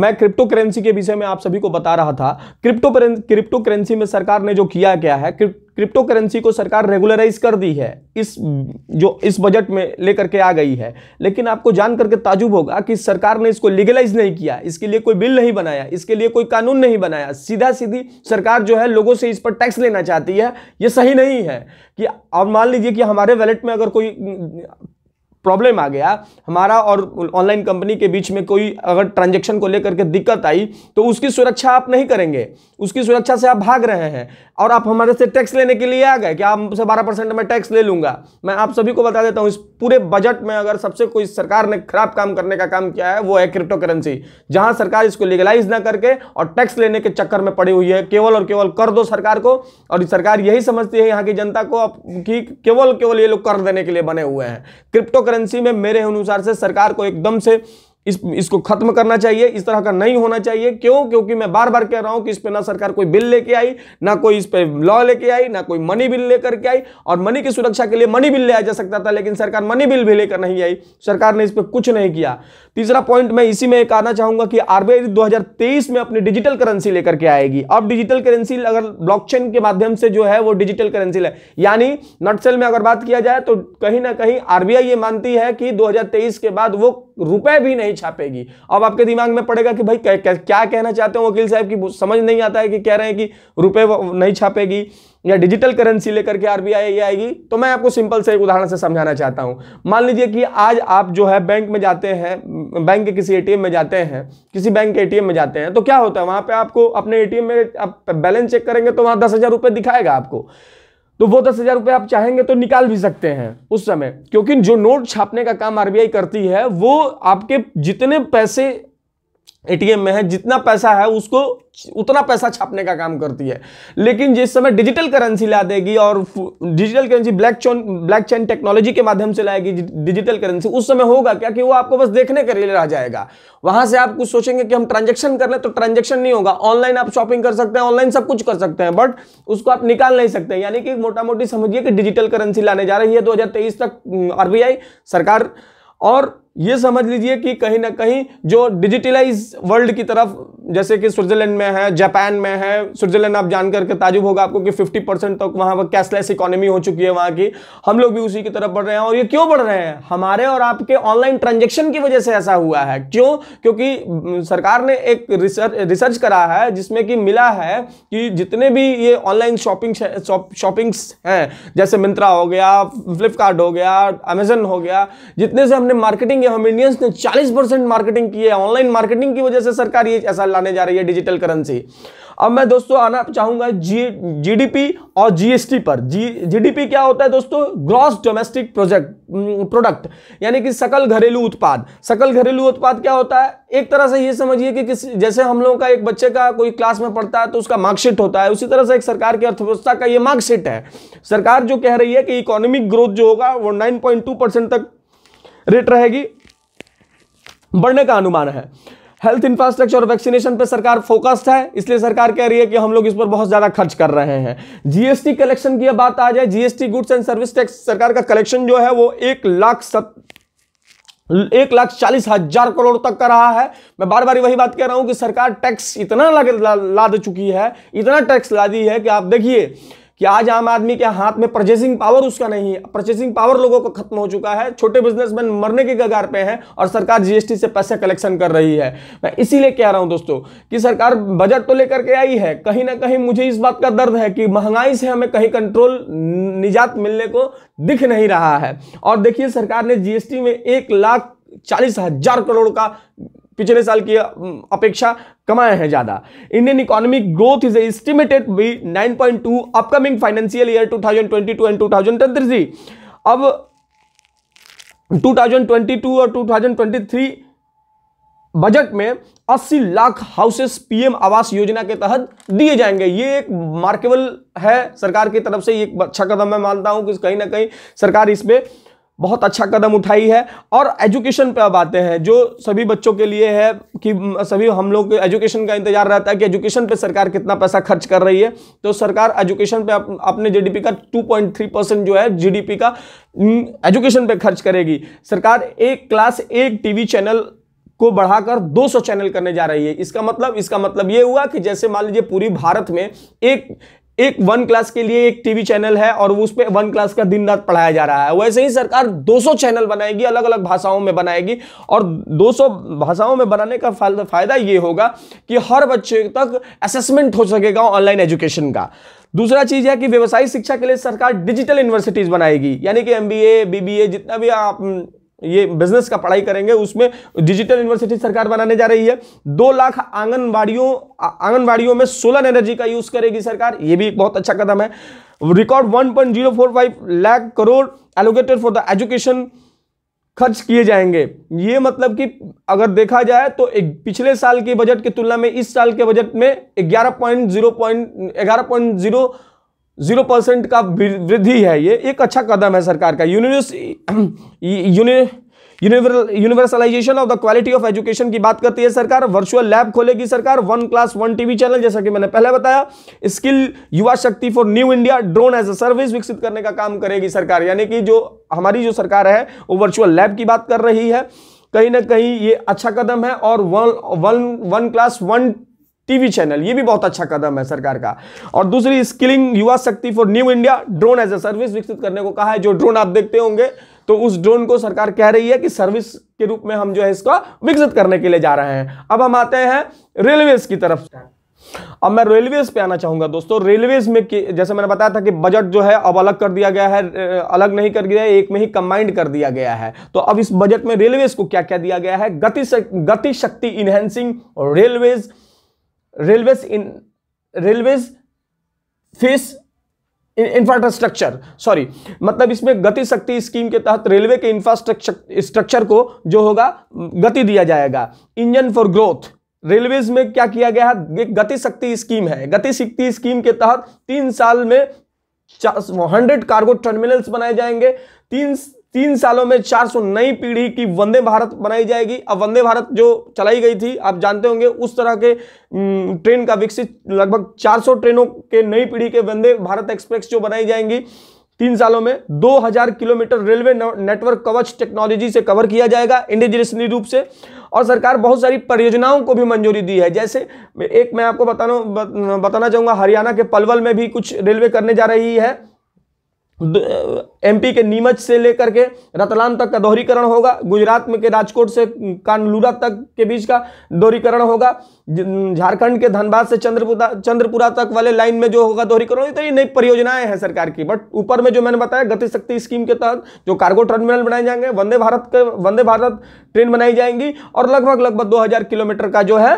मैं crypto currency के विषय में आप सभी को बता रहा था क्रिप्टो क्रिप्टो करेंसी में सरकार ने जो किया क्या है क्रिप्टो करेंसी को सरकार रेगुलराइज कर दी है इस जो इस बजट में लेकर के आ गई है लेकिन आपको जान करके ताजुब होगा कि सरकार ने इसको लीगलाइज नहीं किया इसके लिए कोई बिल नहीं बनाया इसके लिए कोई कानून नहीं बनाया सीधा सीधी सरकार जो है लोगों से इस पर टैक्स लेना चाहती है ये सही नहीं है कि अब मान लीजिए कि हमारे वैलेट में अगर कोई प्रॉब्लम आ गया हमारा और ऑनलाइन कंपनी के बीच में कोई अगर ट्रांजेक्शन को लेकर के दिक्कत आई तो उसकी सुरक्षा आप नहीं करेंगे उसकी सुरक्षा से आप भाग रहे हैं और आप हमारे से टैक्स लेने के लिए आ गए कि आप से बारह परसेंट मैं टैक्स ले लूँगा मैं आप सभी को बता देता हूँ इस पूरे बजट में अगर सबसे कोई सरकार ने खराब काम करने का काम किया है वो है क्रिप्टो करेंसी जहाँ सरकार इसको लीगलाइज ना करके और टैक्स लेने के चक्कर में पड़ी हुई है केवल और केवल कर दो सरकार को और सरकार यही समझती है यहाँ की जनता को कि केवल केवल ये लोग कर देने के लिए बने हुए हैं क्रिप्टो करेंसी में मेरे अनुसार से सरकार को एकदम से इस इसको खत्म करना चाहिए इस तरह का नहीं होना चाहिए क्यों क्योंकि मैं बार बार कह रहा हूं कि इस पे ना सरकार कोई बिल लेके आई ना कोई इस पे लॉ लेके आई ना कोई मनी बिल लेकर के आई और मनी की सुरक्षा के लिए मनी बिल ले आ जा सकता था लेकिन सरकार मनी बिल भी लेकर नहीं आई सरकार ने इस पर कुछ नहीं किया तीसरा पॉइंट मैं इसी में कहना चाहूंगा कि आरबीआई दो में अपनी डिजिटल करेंसी लेकर के आएगी अब डिजिटल करेंसी अगर ब्लॉक के माध्यम से जो है वो डिजिटल करेंसी है यानी नटसेल में अगर बात किया जाए तो कहीं ना कहीं आरबीआई ये मानती है कि दो के बाद वो रुपए भी नहीं छापेगी अब आपके दिमाग में पड़ेगा कि भाई क्या, कहना चाहते हो वकील साहब की समझ नहीं आता है कि कह रहे हैं कि रुपए नहीं छापेगी या डिजिटल करेंसी लेकर के आरबीआई आएगी तो मैं आपको सिंपल से एक उदाहरण से समझाना चाहता हूं मान लीजिए कि आज आप जो है बैंक में जाते हैं बैंक के किसी एटीएम में जाते हैं किसी बैंक के एटीएम में जाते हैं तो क्या होता है वहां पे आपको अपने एटीएम में आप बैलेंस चेक करेंगे तो वहां दस हजार रुपये दिखाएगा आपको तो वो दस हजार रुपए आप चाहेंगे तो निकाल भी सकते हैं उस समय क्योंकि जो नोट छापने का काम आरबीआई करती है वो आपके जितने पैसे एटीएम में है जितना पैसा है उसको उतना पैसा छापने का काम करती है लेकिन जिस समय डिजिटल करेंसी ला देगी और digital currency blockchain blockchain technology के माध्यम से लाएगी डिजिटल करेंसी उस समय होगा क्या कि वो आपको बस देखने के लिए रह जाएगा वहां से आप कुछ सोचेंगे कि हम ट्रांजेक्शन कर लें तो ट्रांजेक्शन नहीं होगा ऑनलाइन आप शॉपिंग कर सकते हैं ऑनलाइन सब कुछ कर सकते हैं बट उसको आप निकाल नहीं सकते यानी कि मोटा मोटी समझिए कि डिजिटल करेंसी लाने जा रही है दो तक आरबीआई सरकार और ये समझ लीजिए कि कहीं ना कहीं जो डिजिटलाइज वर्ल्ड की तरफ जैसे कि स्विट्जरलैंड में है जापान में है स्विट्जरलैंड आप जानकर के ताजुब होगा आपको कि 50 परसेंट तक वहाँ पर कैशलेस इकोनॉमी हो चुकी है वहाँ की हम लोग भी उसी की तरफ बढ़ रहे हैं और ये क्यों बढ़ रहे हैं हमारे और आपके ऑनलाइन ट्रांजेक्शन की वजह से ऐसा हुआ है क्यों क्योंकि सरकार ने एक रिसर्च रिसर्च करा है जिसमें कि मिला है कि जितने भी ये ऑनलाइन शॉपिंग शॉपिंग्स हैं जैसे मिंत्रा हो गया फ्लिपकार्ट हो गया अमेजन हो गया जितने से हमने मार्केटिंग हम इंडियंस ने चालीस मार्केटिंग की है ऑनलाइन मार्केटिंग की वजह से सरकार ये ऐसा आने जा रही है डिजिटल करेंसी अब मैं दोस्तों आना चाहूंगा जी जीडीपी और जीएसटी पर जी जीडीपी क्या होता है दोस्तों ग्रॉस डोमेस्टिक प्रोजेक्ट प्रोडक्ट यानी कि सकल घरेलू उत्पाद सकल घरेलू उत्पाद क्या होता है एक तरह से ये समझिए कि किस जैसे हम लोगों का एक बच्चे का कोई क्लास में पढ़ता है तो उसका मार्कशीट होता है उसी तरह से एक सरकार की अर्थव्यवस्था का ये मार्कशीट है सरकार जो कह रही है कि इकोनॉमिक ग्रोथ जो होगा वो नाइन तक रेट रहेगी बढ़ने का अनुमान है हेल्थ इंफ्रास्ट्रक्चर और वैक्सीनेशन पर सरकार फोकस्ड है इसलिए सरकार कह रही है कि हम लोग इस पर बहुत ज्यादा खर्च कर रहे हैं जीएसटी कलेक्शन की बात आ जाए GST goods and service tax सरकार का कलेक्शन जो है वो एक लाख सत एक लाख चालीस हजार करोड़ तक का रहा है मैं बार बार वही बात कह रहा हूं कि सरकार टैक्स इतना लाद ला, चुकी है इतना टैक्स ला दी है कि आप देखिए कि आज आम आदमी के हाथ में परचेसिंग पावर उसका नहीं है परचेसिंग पावर लोगों का खत्म हो चुका है छोटे बिजनेसमैन मरने के कगार पे हैं और सरकार जीएसटी से पैसे कलेक्शन कर रही है मैं इसीलिए कह रहा हूं दोस्तों कि सरकार बजट तो लेकर के आई है कहीं ना कहीं मुझे इस बात का दर्द है कि महंगाई से हमें कहीं कंट्रोल निजात मिलने को दिख नहीं रहा है और देखिए सरकार ने जीएसटी में एक लाख चालीस हजार करोड़ का पिछले साल की अपेक्षा कमाए हैं ज्यादा Indian economic growth is estimated be 9.2 upcoming financial year 2022 and 2023 अब 2022 और 2023 बजट में 80 लाख हाउसेस पीएम आवास योजना के तहत दिए जाएंगे ये एक मार्केबल है सरकार की तरफ से ये एक अच्छा कदम मैं मानता हूं कि कहीं ना कहीं सरकार इसमें बहुत अच्छा कदम उठाई है और एजुकेशन पे अब आते हैं जो सभी बच्चों के लिए है कि सभी हम लोग एजुकेशन का इंतजार रहता है कि एजुकेशन पे सरकार कितना पैसा खर्च कर रही है तो सरकार एजुकेशन पे अप, अपने जीडीपी का 2.3 परसेंट जो है जीडीपी का एजुकेशन पे खर्च करेगी सरकार एक क्लास एक टीवी चैनल को बढ़ाकर 200 चैनल करने जा रही है इसका मतलब इसका मतलब ये हुआ कि जैसे मान लीजिए पूरी भारत में एक एक वन क्लास के लिए एक टीवी चैनल है और उस पर वन क्लास का दिन रात पढ़ाया जा रहा है वैसे ही सरकार 200 चैनल बनाएगी अलग अलग भाषाओं में बनाएगी और 200 भाषाओं में बनाने का फायदा ये होगा कि हर बच्चे तक असेसमेंट हो सकेगा ऑनलाइन एजुकेशन का दूसरा चीज है कि व्यवसायिक शिक्षा के लिए सरकार डिजिटल यूनिवर्सिटीज बनाएगी यानी कि एम बी जितना भी आप ये बिजनेस का पढ़ाई करेंगे उसमें डिजिटल यूनिवर्सिटी सरकार बनाने जा रही है दो लाख आंगनबाड़ियों आंगनबाड़ियों में सोलर एनर्जी का यूज करेगी सरकार ये भी एक बहुत अच्छा कदम है record 1.045 lakh crore allocated for the education खर्च किए जाएंगे ये मतलब कि अगर देखा जाए तो एक पिछले साल के बजट की तुलना में इस साल के बजट में ग्यारह पॉइंट जीरो पॉइंट ग्यारह पॉइंट जीरो जीरो परसेंट का वृद्धि है ये एक अच्छा कदम है सरकार का universe universalisation of the quality of education की बात करती है सरकार वर्चुअल लैब खोलेगी सरकार one class one TV channel जैसा कि मैंने पहले बताया स्किल युवा शक्ति for new India drone as a service विकसित करने का काम करेगी सरकार यानी कि जो हमारी जो सरकार है वो वर्चुअल लैब की बात कर रही है कहीं ना कहीं ये अच्छा कदम है और one one one class one TV channel ये भी बहुत अच्छा कदम है सरकार का और दूसरी स्किलिंग युवा शक्ति for new India drone as a service विकसित करने को कहा है जो ड्रोन आप देखते होंगे तो उस ड्रोन को सरकार कह रही है कि सर्विस के रूप में हम जो है इसका विकसित करने के लिए जा रहे हैं अब हम आते हैं रेलवे की तरफ अब मैं रेलवेज पे आना चाहूंगा दोस्तों रेलवेज में जैसे मैंने बताया था कि बजट जो है अब अलग कर दिया गया है अलग नहीं कर दिया एक में ही कंबाइंड कर दिया गया है तो अब इस बजट में रेलवेज को क्या क्या दिया गया है गति गति शक्ति रेलवेज railways in railways फेस इंफ्रास्ट्रक्चर सॉरी मतलब इसमें गति शक्ति स्कीम के तहत रेलवे के इंफ्रास्ट्रक्चर स्ट्रक्चर को जो होगा गति दिया जाएगा इंजन फॉर ग्रोथ रेलवेज में क्या किया गया है गति शक्ति स्कीम है गति शक्ति स्कीम के तहत तीन साल में हंड्रेड कार्गो टर्मिनल्स बनाए जाएंगे तीन तीन सालों में 400 नई पीढ़ी की वंदे भारत बनाई जाएगी अब वंदे भारत जो चलाई गई थी आप जानते होंगे उस तरह के ट्रेन का विकसित लगभग 400 ट्रेनों के नई पीढ़ी के वंदे भारत एक्सप्रेस जो बनाई जाएंगी तीन सालों में 2000 kilometre railway network Kavach technology से कवर किया जाएगा इंडिजिन रूप से और सरकार बहुत सारी परियोजनाओं को भी मंजूरी दी है जैसे एक मैं आपको बताना बताना चाहूँगा हरियाणा के पलवल में भी कुछ रेलवे करने जा रही है एमपी के नीमच से लेकर के रतलाम तक का दोहरीकरण होगा गुजरात में के राजकोट से कानलूरा तक के बीच का दोहरीकरण होगा झारखंड के धनबाद से चंद्रपुरा चंद्रपुरा तक वाले लाइन में जो होगा दोहरीकरण तो ये नई परियोजनाएं हैं सरकार की बट ऊपर में जो मैंने बताया गतिशक्ति स्कीम के तहत जो कार्गो टर्मिनल बनाए जाएंगे वंदे भारत के वंदे भारत ट्रेन बनाई जाएंगी और लगभग लगभग दो किलोमीटर का जो है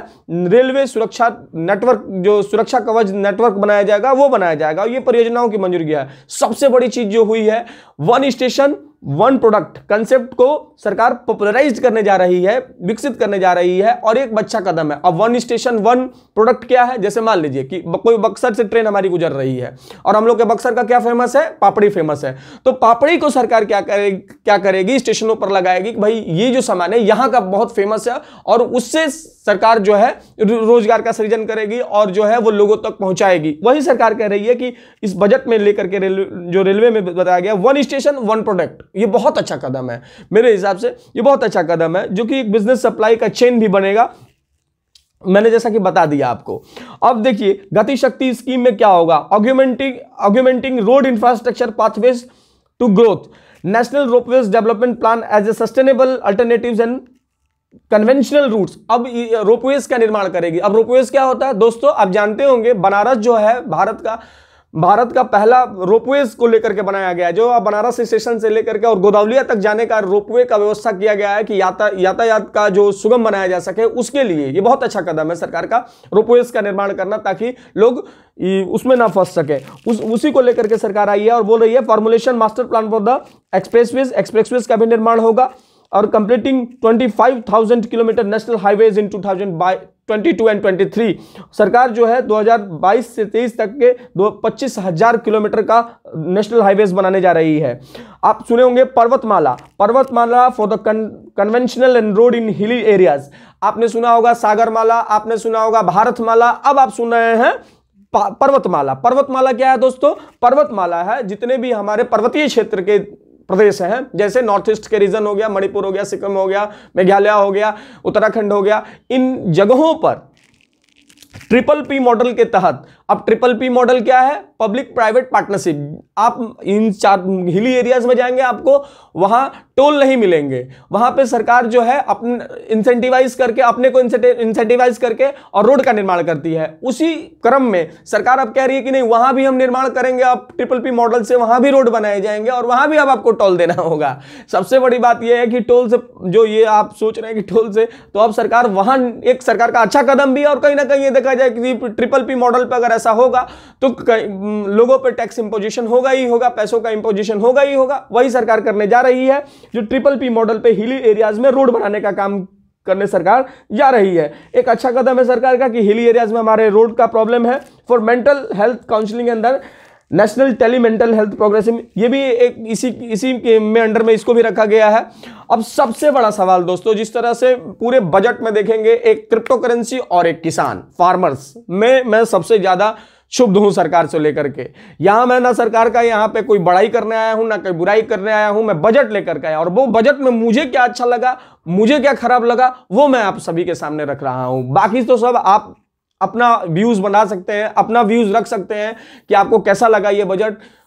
रेलवे सुरक्षा नेटवर्क जो सुरक्षा कवच नेटवर्क बनाया जाएगा वो बनाया जाएगा ये परियोजनाओं की मंजूरी है सबसे बड़ी चीज जो हुई है one station one product concept को सरकार पॉपुलराइज करने जा रही है विकसित करने जा रही है और एक अच्छा कदम है अब वन स्टेशन वन प्रोडक्ट क्या है जैसे मान लीजिए कि कोई बक्सर से ट्रेन हमारी गुजर रही है और हम लोग के बक्सर का क्या फेमस है पापड़ी फेमस है तो पापड़ी को सरकार क्या करेगी क्या करेगी स्टेशनों पर लगाएगी भाई ये जो सामान है यहाँ का बहुत फेमस है और उससे सरकार जो है रोजगार का सृजन करेगी और जो है वो लोगों तक पहुंचाएगी वही सरकार कह रही है कि इस बजट में लेकर के रेलवे जो रेलवे में बताया गया वन स्टेशन वन प्रोडक्ट ये बहुत अच्छा कदम है मेरे हिसाब से ये बहुत अच्छा कदम है जो कि एक बिजनेस सप्लाई का चेन भी बनेगा मैंने जैसा कि बता दिया आपको अब देखिए गति शक्ति स्कीम में क्या होगा augmenting augmenting road infrastructure pathways to growth national ropeways development plan as a sustainable alternative and conventional routes अब रोपवेज का निर्माण करेगी अब रोपवेज क्या होता है दोस्तों आप जानते होंगे बनारस जो है भारत का भारत का पहला रोपवेज को लेकर के बनाया गया है जो बनारस स्टेशन से लेकर के और गोदावलिया तक जाने का रोपवे का व्यवस्था किया गया है कि याता यातायात का जो सुगम बनाया जा सके उसके लिए ये बहुत अच्छा कदम है सरकार का रोपवेज का निर्माण करना ताकि लोग उसमें ना फंस सके उस उसी को लेकर के सरकार आई है और बोल रही है formulation master plan for the express expressways का भी निर्माण होगा और completing 25,000 kilometre national highways in 2022 and 23 सरकार जो है 2022 से 23 तक के दो पच्चीस हजार किलोमीटर का नेशनल हाईवेज बनाने जा रही है आप सुने होंगे Parvatmala Parvatmala for the conventional and road in hilly areas आपने सुना होगा सागरमाला आपने सुना होगा भारतमाला अब आप सुन रहे हैं पर्वतमाला पर्वतमाला क्या है दोस्तों पर्वतमाला है जितने भी हमारे पर्वतीय क्षेत्र के प्रदेश है जैसे नॉर्थ ईस्ट के रीजन हो गया मणिपुर हो गया सिक्किम हो गया मेघालय हो गया उत्तराखंड हो गया इन जगहों पर ट्रिपल पी मॉडल के तहत अब ट्रिपल पी मॉडल क्या है पब्लिक प्राइवेट पार्टनरशिप आप इन चार हिली एरियाज में जाएंगे आपको वहां टोल नहीं मिलेंगे वहां पे सरकार जो है अपने इंसेंटिवाइज करके अपने को इंसेंटिवाइज करके और रोड का निर्माण करती है उसी क्रम में सरकार अब कह रही है कि नहीं वहां भी हम निर्माण करेंगे आप ट्रिपल पी मॉडल से वहां भी रोड बनाए जाएंगे और वहां भी अब आपको टोल देना होगा सबसे बड़ी बात यह है कि टोल से जो ये आप सोच रहे हैं कि टोल से तो अब सरकार वहां एक सरकार का अच्छा कदम भी और कहीं ना कहीं देखा जाए कि ट्रिपल पी मॉडल पर अगर पैसा होगा तो लोगों पर टैक्स इंपोजिशन होगा ही होगा पैसों का इंपोजिशन होगा ही होगा वही सरकार करने जा रही है जो ट्रिपल पी मॉडल पे हिली एरियाज में रोड बनाने का काम करने सरकार जा रही है एक अच्छा कदम है सरकार का कि हिली एरियाज में हमारे रोड का प्रॉब्लम है फॉर मेंटल हेल्थ काउंसिलिंग के अंदर national tele mental health progressive ये भी एक इसी इसी के में अंडर में इसको भी रखा गया है अब सबसे बड़ा सवाल दोस्तों जिस तरह से पूरे बजट में देखेंगे एक क्रिप्टो करेंसी और एक किसान फार्मर्स में मैं सबसे ज़्यादा शुभ हूं सरकार से लेकर के यहां मैं ना सरकार का यहां पे कोई बड़ाई करने आया हूं ना कोई बुराई करने आया हूं मैं बजट लेकर के आया और वो बजट में मुझे क्या अच्छा लगा मुझे क्या खराब लगा वो मैं आप सभी के सामने रख रहा हूं बाकी तो सब आप अपना व्यूज बना सकते हैं अपना व्यूज रख सकते हैं कि आपको कैसा लगा ये बजट